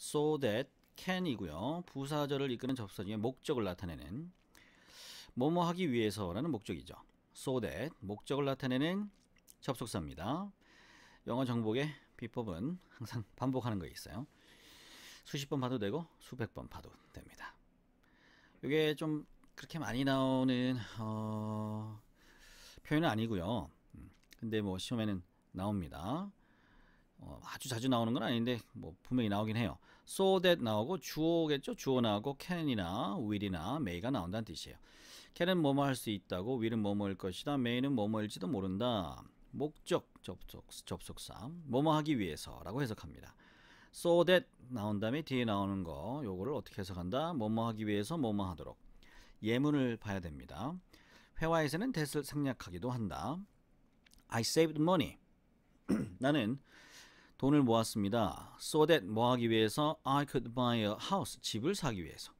so that can이고요. 부사절을 이끄는 접속이의 목적을 나타내는 뭐뭐 하기 위해서라는 목적이죠. so that 목적을 나타내는 접속사입니다. 영어 정복의 비법은 항상 반복하는 거에 있어요. 수십 번 봐도 되고 수백 번 봐도 됩니다. 이게 좀 그렇게 많이 나오는 어... 표현은 아니고요. 음, 근데 뭐 시험에는 나옵니다. 어, 아주 자주 나오는 건 아닌데 뭐 분명히 나오긴 해요. so that 나오고 주어겠죠. 주어 나오고 can이나 will이나 may가 나온다는 뜻이에요. can은 뭐뭐 할 수 있다고 will은 뭐뭐일 것이다. may는 뭐뭐일지도 모른다. 목적 접속, 접속사 뭐뭐 하기 위해서라고 해석합니다. so that 나온 다음에 뒤에 나오는 거 요거를 어떻게 해석한다? 뭐뭐 하기 위해서 뭐뭐 하도록 예문을 봐야 됩니다. 회화에서는 that을 생략하기도 한다. I saved money. 나는 돈을 모았습니다. So that 뭐 하기 위해서 I could buy a house 집을 사기 위해서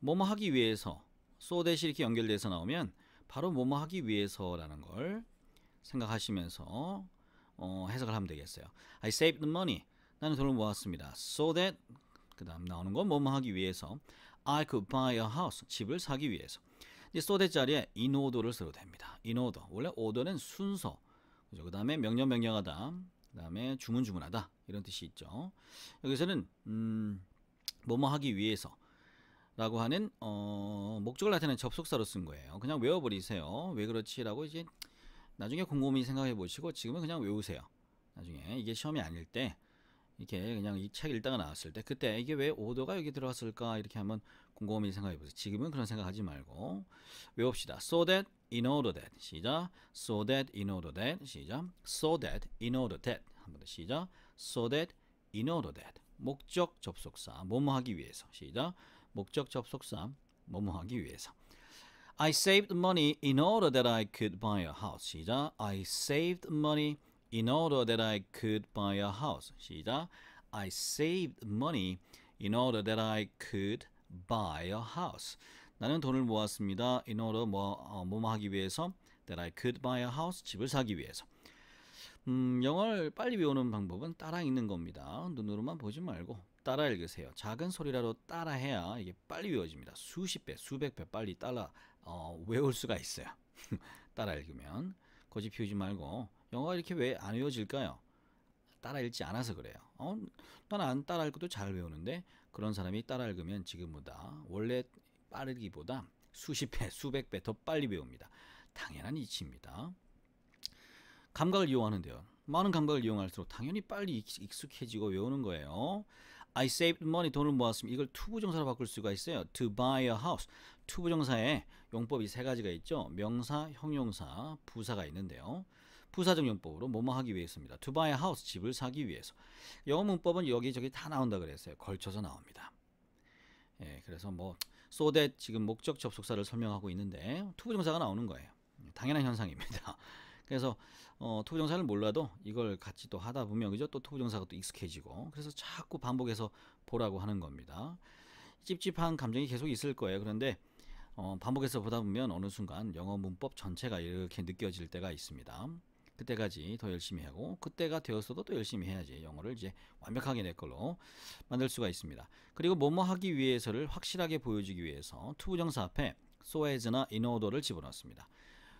뭐뭐 하기 위해서 so that이 이렇게 연결돼서 나오면 바로 뭐뭐 하기 위해서라는 걸 생각하시면서 어, 해석을 하면 되겠어요. I saved the money. 나는 돈을 모았습니다. So that 그 다음 나오는 건 뭐뭐 하기 위해서 I could buy a house 집을 사기 위해서 이 so that 자리에 in order를 써도 됩니다. in order 원래 order는 순서 그죠? 다음에 명령 명령하다 그다음에 주문 주문하다 이런 뜻이 있죠. 여기서는 음, 뭐뭐 하기 위해서 라고 하는 어, 목적을 나타내는 접속사로 쓴 거예요. 그냥 외워버리세요. 왜 그렇지라고 이제 나중에 곰곰이 생각해 보시고 지금은 그냥 외우세요. 나중에 이게 시험이 아닐 때 이렇게 그냥 이책 읽다가 나왔을 때 그때 이게 왜 오더가 여기 들어갔을까 이렇게 한번 곰곰이 생각해 보세요. 지금은 그런 생각하지 말고 외웁시다. So that in order that 시작. So that in order that 시작. So that in order that 한번더 시작. So that in order that 목적 접속사 뭐뭐 하기 위해서 시작. 목적 접속사 뭐뭐 하기 위해서. I saved money in order that I could buy a house. 시작. I saved money in order that I could buy a house. 시작. I saved money in order that I could buy a house. 나는 돈을 모았습니다. in order 뭐, 어, 뭐뭐 하기 위해서 that I could buy a house. 집을 사기 위해서. 음, 영어를 빨리 배우는 방법은 따라 읽는 겁니다. 눈으로만 보지 말고 따라 읽으세요. 작은 소리라도 따라해야 이게 빨리 외워집니다. 수십 배, 수백 배 빨리 따라 어, 외울 수가 있어요. 따라 읽으면 거짓 피우지 말고 영어가 이렇게 왜 안 외워질까요? 따라 읽지 않아서 그래요. 어, 난안 따라 읽고도 잘 외우는데 그런 사람이 따라 읽으면 지금보다 원래 빠르기보다 수십 배, 수백 배 더 빨리 배웁니다. 당연한 이치입니다. 감각을 이용하는데요. 많은 감각을 이용할수록 당연히 빨리 익숙해지고 외우는 거예요. I saved money 돈을 모았으면 이걸 투부정사로 바꿀 수가 있어요. To buy a house. 투부정사에 용법이 세 가지가 있죠. 명사, 형용사, 부사가 있는데요. 부사적용법으로 뭐뭐 하기 위해서입니다. To buy a house, 집을 사기 위해서. 영어 문법은 여기저기 다 나온다 그랬어요. 걸쳐서 나옵니다. 예, 그래서 뭐 so that 지금 목적 접속사를 설명하고 있는데 투부정사가 나오는 거예요. 당연한 현상입니다. 그래서 어, 투부정사를 몰라도 이걸 같이 또 하다 보면 그죠? 또 투부정사가 또 익숙해지고 그래서 자꾸 반복해서 보라고 하는 겁니다. 찝찝한 감정이 계속 있을 거예요. 그런데 어, 반복해서 보다 보면 어느 순간 영어 문법 전체가 이렇게 느껴질 때가 있습니다. 그때까지 더 열심히 하고 그때가 되었어도 또 열심히 해야지 영어를 이제 완벽하게 내 걸로 만들 수가 있습니다. 그리고 뭐뭐 하기 위해서를 확실하게 보여주기 위해서 투부정사 앞에 so as나 in order를 집어넣습니다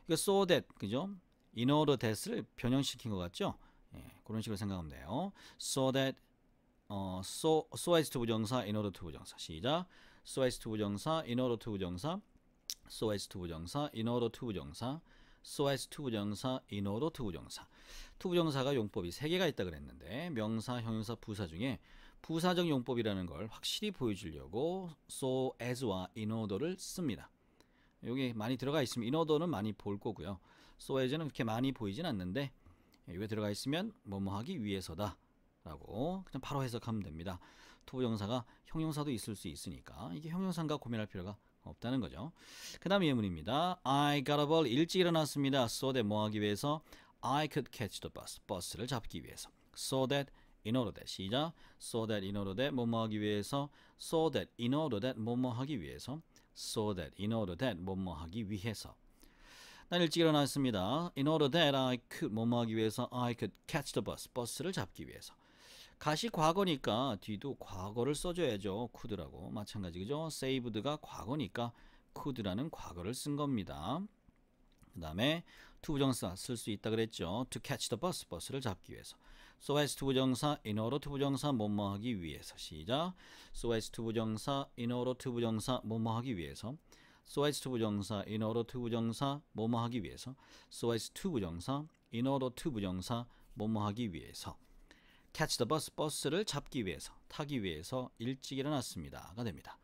이거 so that 그죠? in order that을 변형시킨 것 같죠? 예, 그런 식으로 생각하면 돼요. so that 어, so, so as to 부정사, in order to 부정사 시작 so as to 부정사, in order to 부정사 so as to 부정사, in order to 부정사 so as 투부정사, in order 투부정사. 투부정사가 용법이 세개가 있다 그랬는데 명사, 형용사, 부사 중에 부사적 용법이라는 걸 확실히 보여주려고 so as와 in order를 씁니다. 여기 많이 들어가 있으면 in order는 많이 볼 거고요. so as는 그렇게 많이 보이진 않는데 여기 들어가 있으면 뭐뭐 하기 위해서다. 라고 그냥 바로 해석하면 됩니다. 투부정사가 형용사도 있을 수 있으니까 이게 형용사인가 고민할 필요가 없다는 거죠. 그 다음 예문입니다. I got up early. 일찍 일어났습니다. So that 뭐 하기 위해서? I could catch the bus. 버스를 잡기 위해서. So that in order that 시작. So that in order that 뭐뭐 하기 위해서. So that in order that 뭐뭐 하기 위해서. So that in order that 뭐뭐 하기 위해서. 난 일찍 일어났습니다. In order that I could 뭐뭐 하기 위해서. I could catch the bus. 버스를 잡기 위해서. 가시 과거니까 뒤도 과거를 써줘야죠. c 드라고 마찬가지 그죠? 세이브드가 과거니까 c 드라는 과거를 쓴 겁니다. 그 다음에 투부정사 쓸 수 있다 그랬죠. to catch the bus, 버스를 잡기 위해서. so as 투부정사, in order 투부정사, 뭐뭐 하기 위해서. 시작. so as 투부정사, in order 투부정사, 뭐뭐 하기 위해서. so as 투부정사, in order 투부정사, 뭐뭐 하기 위해서. so as 투부정사, in order 투부정사, 뭐뭐 하기 위해서. catch the bus, 버스를 잡기 위해서, 타기 위해서 일찍 일어났습니다가 됩니다.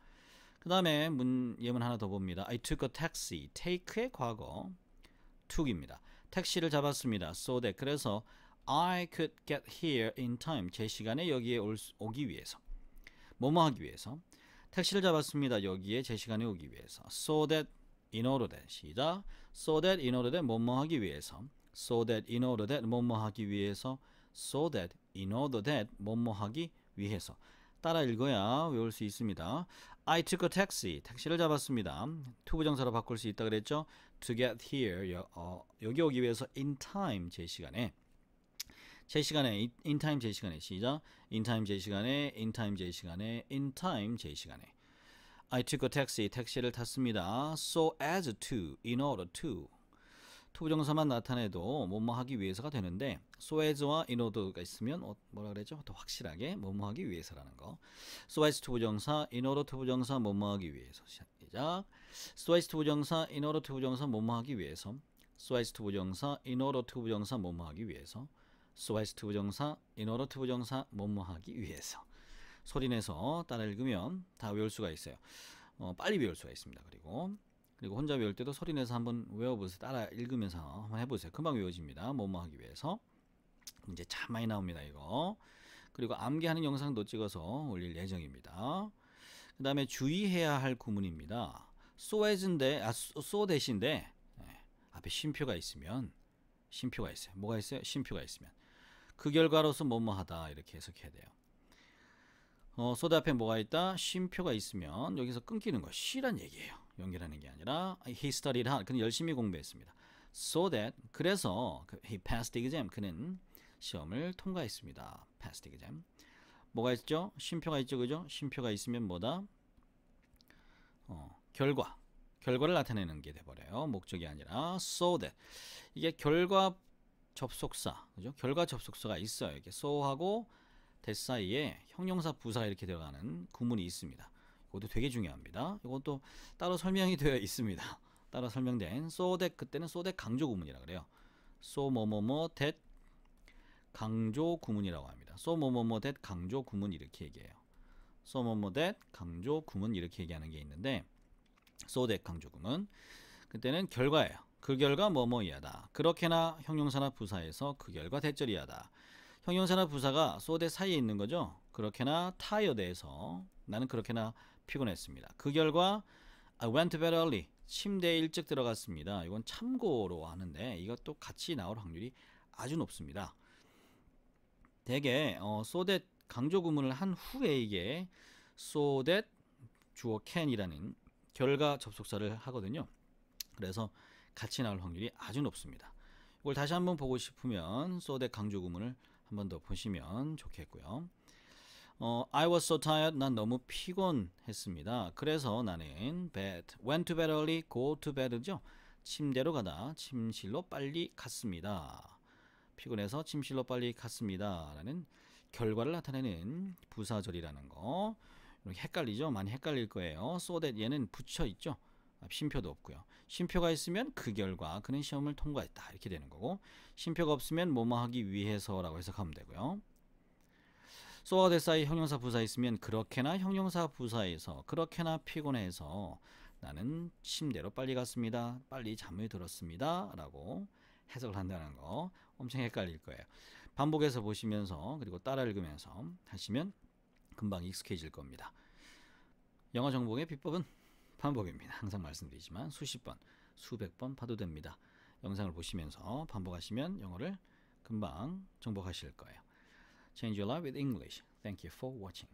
그 다음에 문, 예문 하나 더 봅니다. I took a taxi. take의 과거, took입니다. 택시를 잡았습니다. so that, 그래서 I could get here in time. 제 시간에 여기에 올, 오기 위해서. 뭐뭐 하기 위해서. 택시를 잡았습니다. 여기에 제 시간에 오기 위해서. so that, in order that. 시작. so that, in order that. 뭐뭐 하기 위해서. so that, in order that. 뭐뭐 하기 위해서. so that, in order that 뭐뭐 하기 위해서 따라 읽어야 외울 수 있습니다. I took a taxi. 택시를 잡았습니다. to 부정사로 바꿀 수 있다 그랬죠? to get here. 여, 어, 여기 오기 위해서 in time 제 시간에 제 시간에 in time 제 시간에 시작. in time 제 시간에 in time 제 시간에 in time 제 시간에 I took a taxi. 택시를 탔습니다. so as to in order to 투부정사만 나타내도 뭐뭐 하기 위해서가 되는데 so as와 in order가 있으면 어, 뭐라 그랬죠? 더 확실하게 뭐뭐 하기 위해서라는 거. so as 투부정사, in order 투부정사 뭐뭐 하기 위해서 시작. so as 투부정사, in order 투부정사 뭐뭐 하기 위해서. so as 투부정사, in order 투부정사 뭐뭐 하기 위해서. so as 투부정사, in order 투부정사 뭐뭐 하기 위해서. 소리내서 따라 읽으면 다 외울 수가 있어요. 어, 빨리 외울 수가 있습니다. 그리고 그리고 혼자 외울 때도 소리 내서 한번 외워보세요. 따라 읽으면서 한번 해보세요. 금방 외워집니다. 뭐뭐 하기 위해서. 문제 참 많이 나옵니다. 이거. 그리고 암기하는 영상도 찍어서 올릴 예정입니다. 그 다음에 주의해야 할 구문입니다. so as인데, 아, so 대신데, 네. 예, 앞에 쉼표가 있으면, 쉼표가 있어요. 뭐가 있어요? 쉼표가 있으면. 그 결과로서 뭐뭐 하다. 이렇게 해석해야 돼요. 어, so 앞에 뭐가 있다? 쉼표가 있으면, 여기서 끊기는 거, 시란 얘기예요. 연결하는 게 아니라 he studied hard. 그는 열심히 공부했습니다. so that 그래서 그 he passed exam. 그는 시험을 통과했습니다. passed exam. 뭐가 있죠? 쉼표가 있죠. 그죠? 쉼표가 있으면 뭐다? 어, 결과. 결과를 나타내는 게 돼버려요. 목적이 아니라 so that. 이게 결과 접속사. 그죠? 결과 접속사가 있어요. 이게 so하고 that 사이에 형용사 부사 이렇게 들어가는 구문이 있습니다. 그것도 되게 중요합니다. 이것도 따로 설명이 되어 있습니다. 따로 설명된 so that 그때는 so that 강조 구문이라 그래요. so 뭐뭐뭐 that 뭐 강조 구문이라고 합니다. so 뭐뭐뭐 that 뭐 강조 구문 이렇게 얘기해요. so 뭐뭐 that 강조 구문 이렇게 얘기하는 게 있는데 so that 강조 구문 그때는 결과예요. 그 결과 뭐뭐이하다. 그렇게나 형용사나 부사에서 그 결과 대절이하다. 형용사나 부사가 so that 사이에 있는 거죠. 그렇게나 타이어 대해서 나는 그렇게나 피곤했습니다. 그 결과 I went to bed early. 침대에 일찍 들어갔습니다. 이건 참고로 하는데 이것도 같이 나올 확률이 아주 높습니다. 대개 어, so that 강조 구문을 한 후에 이게 so that 주어 can이라는 결과 접속사를 하거든요. 그래서 같이 나올 확률이 아주 높습니다. 이걸 다시 한번 보고 싶으면 so that 강조 구문을 한번 더 보시면 좋겠고요. 어, I was so tired. 난 너무 피곤했습니다. 그래서 나는 bed. went to bed early. go to bed죠. 침대로 가다 침실로 빨리 갔습니다. 피곤해서 침실로 빨리 갔습니다. 라는 결과를 나타내는 부사절이라는 거. 이렇게 헷갈리죠? 많이 헷갈릴 거예요. so that 얘는 붙여 있죠. 아, 쉼표도 없고요. 쉼표가 있으면 그 결과 그는 시험을 통과했다 이렇게 되는 거고 쉼표가 없으면 뭐뭐 하기 위해서라고 해석하면 되고요. 소아 대사의 형용사 부사 있으면 그렇게나 형용사 부사에서 그렇게나 피곤해서 나는 침대로 빨리 갔습니다. 빨리 잠을 들었습니다. 라고 해석을 한다는 거 엄청 헷갈릴 거예요. 반복해서 보시면서 그리고 따라 읽으면서 하시면 금방 익숙해질 겁니다. 영어 정복의 비법은 반복입니다. 항상 말씀드리지만 수십 번, 수백 번 봐도 됩니다. 영상을 보시면서 반복하시면 영어를 금방 정복하실 거예요. Change your life with English. Thank you for watching.